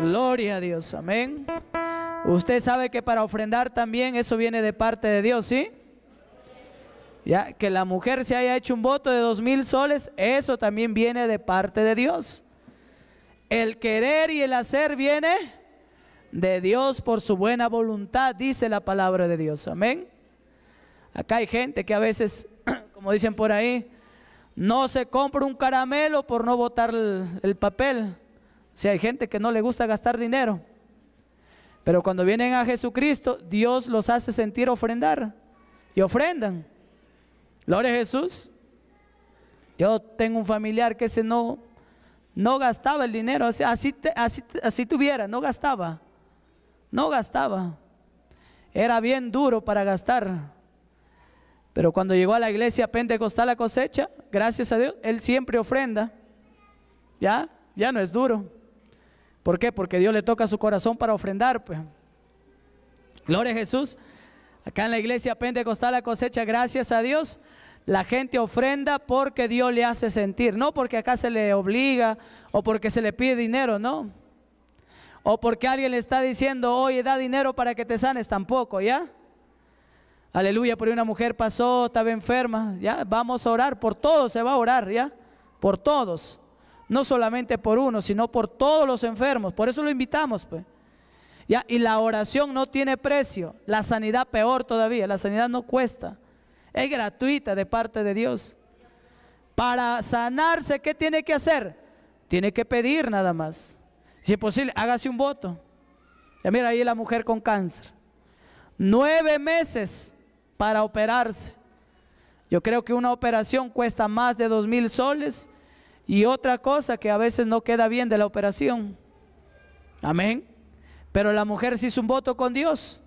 Gloria a Dios, amén. Usted sabe que para ofrendar también eso viene de parte de Dios, ¿sí? Ya que la mujer se haya hecho un voto de dos mil soles, eso también viene de parte de Dios. El querer y el hacer viene de Dios por su buena voluntad, dice la palabra de Dios. Amén. Acá hay gente que a veces, como dicen por ahí, no se compra un caramelo por no votar el papel. Si hay gente que no le gusta gastar dinero, pero cuando vienen a Jesucristo, Dios los hace sentir ofrendar y ofrendan. Gloria a Jesús. Yo tengo un familiar que ese no, no gastaba el dinero, así, así, así tuviera, no gastaba, no gastaba. Era bien duro para gastar. Pero cuando llegó a la iglesia pentecostal la cosecha, gracias a Dios, él siempre ofrenda. Ya, ya no es duro. ¿Por qué? Porque Dios le toca su corazón para ofrendar. Pues. Gloria a Jesús. Acá en la iglesia pentecostal la cosecha, gracias a Dios, la gente ofrenda porque Dios le hace sentir. No porque acá se le obliga o porque se le pide dinero, no. O porque alguien le está diciendo, oye, da dinero para que te sanes, tampoco, ¿ya? Aleluya, por una mujer pasó, estaba enferma, ¿ya? Vamos a orar, por todos se va a orar, ¿ya? Por todos no solamente por uno, sino por todos los enfermos. Por eso lo invitamos, pues. y la oración no tiene precio, la sanidad peor todavía, la sanidad no cuesta, es gratuita de parte de Dios. Para sanarse, ¿qué tiene que hacer? Tiene que pedir nada más. Si es posible, hágase un voto. Ya mira ahí la mujer con cáncer. Nueve meses para operarse. Yo creo que una operación cuesta más de dos mil soles y otra cosa que a veces no queda bien de la operación. Amén. Pero la mujer se hizo un voto con Dios.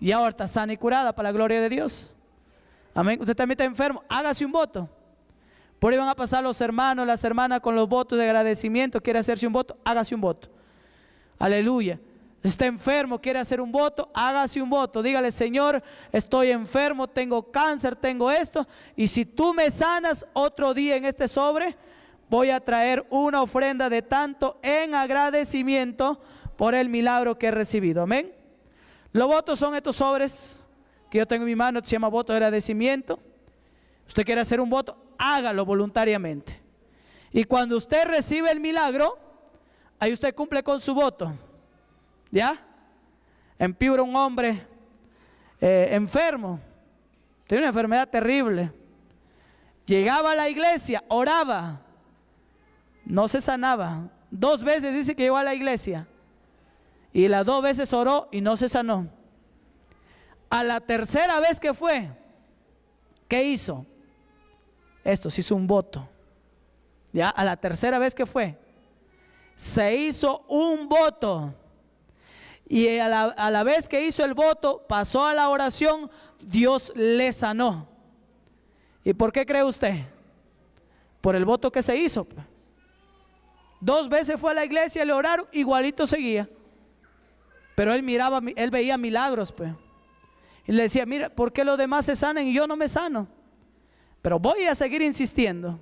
Y ahora está sana y curada para la gloria de Dios. Amén. Usted también está enfermo. Hágase un voto. Por ahí van a pasar los hermanos, las hermanas con los votos de agradecimiento. Quiere hacerse un voto, hágase un voto. Aleluya. Está enfermo, quiere hacer un voto, hágase un voto. Dígale, Señor, estoy enfermo, tengo cáncer, tengo esto. Y si tú me sanas otro día en este sobre, voy a traer una ofrenda de tanto en agradecimiento por el milagro que he recibido. Amén. Los votos son estos sobres que yo tengo en mi mano, se llama voto de agradecimiento. Usted quiere hacer un voto, hágalo voluntariamente. Y cuando usted recibe el milagro, ahí usted cumple con su voto. ¿Ya? En Piura un hombre eh, enfermo, tiene una enfermedad terrible. Llegaba a la iglesia, oraba, no se sanaba. Dos veces dice que llegó a la iglesia. Y las dos veces oró y no se sanó. A la tercera vez que fue, ¿qué hizo? Esto se hizo un voto. Ya, a la tercera vez que fue, se hizo un voto. Y a la, a la, vez que hizo el voto, pasó a la oración, Dios le sanó. ¿Y por qué cree usted? Por el voto que se hizo. Dos veces fue a la iglesia, le oraron, igualito seguía. Pero él miraba, él veía milagros, pues. Y le decía, mira, ¿por qué los demás se sanan y yo no me sano? Pero voy a seguir insistiendo.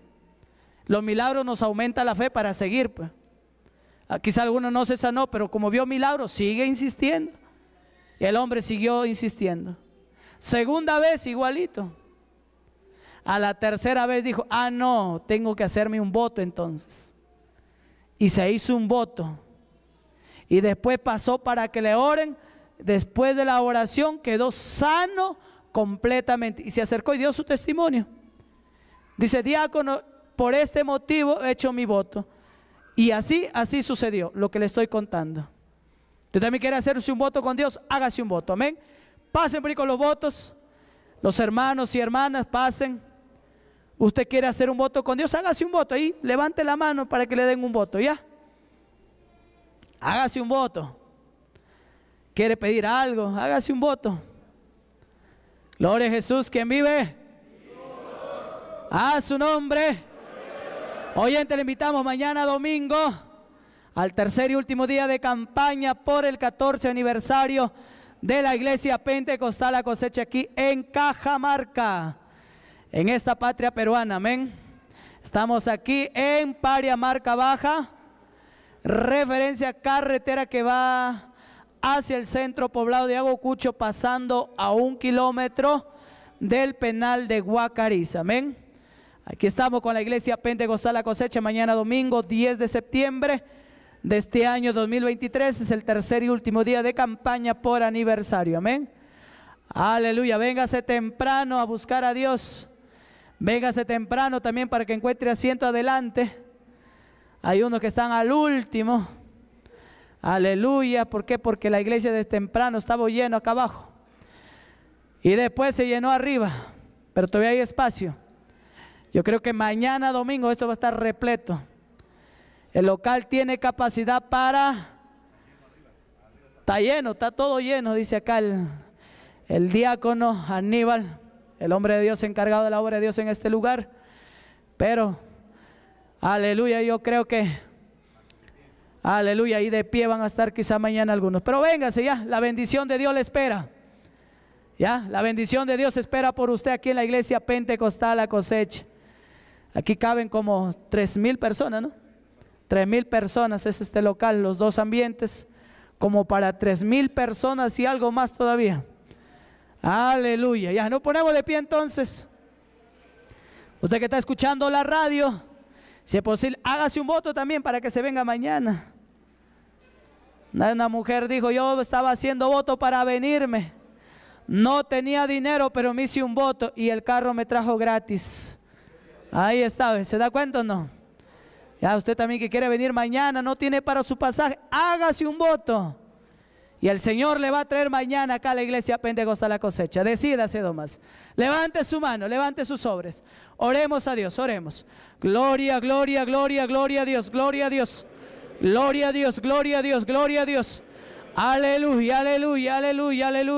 Los milagros nos aumenta la fe para seguir, pues. Ah, quizá alguno no se sanó, pero como vio milagros, sigue insistiendo. Y el hombre siguió insistiendo. Segunda vez, igualito. A la tercera vez dijo, ah, no, tengo que hacerme un voto entonces y se hizo un voto. Y después pasó para que le oren. Después de la oración quedó sano completamente. Y se acercó y dio su testimonio. Dice, diácono, por este motivo he hecho mi voto. Y así, así sucedió, lo que le estoy contando. Usted también quiere hacerse un voto con Dios, hágase un voto. Amén. Pasen por con los votos. Los hermanos y hermanas pasen. Usted quiere hacer un voto con Dios, hágase un voto ahí, levante la mano para que le den un voto, ¿ya? Hágase un voto. Quiere pedir algo, hágase un voto. Gloria a Jesús, quien vive. A su nombre. Oyente, le invitamos mañana domingo al tercer y último día de campaña por el 14 aniversario de la Iglesia Pentecostal a Cosecha aquí en Cajamarca en esta patria peruana, amén. Estamos aquí en Paria Marca Baja, referencia carretera que va hacia el centro poblado de Agocucho, pasando a un kilómetro del penal de Guacariz, amén. Aquí estamos con la iglesia Pentecostal La Cosecha, mañana domingo 10 de septiembre de este año 2023, es el tercer y último día de campaña por aniversario, amén. Aleluya, véngase temprano a buscar a Dios. Véngase temprano también para que encuentre asiento adelante. Hay unos que están al último. Aleluya. ¿Por qué? Porque la iglesia de temprano estaba lleno acá abajo. Y después se llenó arriba. Pero todavía hay espacio. Yo creo que mañana domingo esto va a estar repleto. El local tiene capacidad para... Está lleno, está todo lleno, dice acá el diácono Aníbal el hombre de Dios encargado de la obra de Dios en este lugar. Pero, aleluya, yo creo que, aleluya, y de pie van a estar quizá mañana algunos. Pero véngase ya, la bendición de Dios le espera. Ya, la bendición de Dios espera por usted aquí en la iglesia pentecostal, a cosecha. Aquí caben como tres mil personas, ¿no? Tres mil personas es este local, los dos ambientes, como para tres mil personas y algo más todavía. Aleluya. Ya, no ponemos de pie entonces. Usted que está escuchando la radio, si es posible, hágase un voto también para que se venga mañana. Una mujer dijo, yo estaba haciendo voto para venirme. No tenía dinero, pero me hice un voto y el carro me trajo gratis. Ahí está, ¿se da cuenta o no? Ya usted también que quiere venir mañana, no tiene para su pasaje, hágase un voto. Y el Señor le va a traer mañana acá a la iglesia Pentecostal la cosecha. Decídase, Domas. Levante su mano, levante sus sobres. Oremos a Dios, oremos. Gloria, gloria, gloria, gloria a Dios, gloria a Dios. Gloria a Dios, gloria a Dios, gloria a Dios. Aleluya, aleluya, aleluya, aleluya.